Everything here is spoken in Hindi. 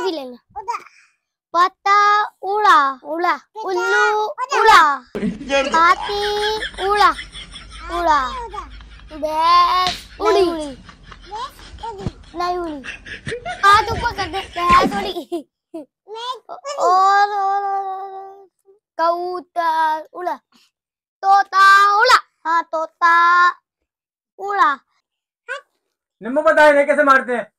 पता भी लेना पता उड़ा उड़ा उल्लू उड़ा हाथी उड़ा उड़ा भैंस उड़ी उड़ी नहीं उड़ी हाथ ऊपर कर दे भैंस उड़ी और और कबूतर उड़ा तोता उड़ा हाँ तोता उड़ा निम्बू बताए कैसे मारते हैं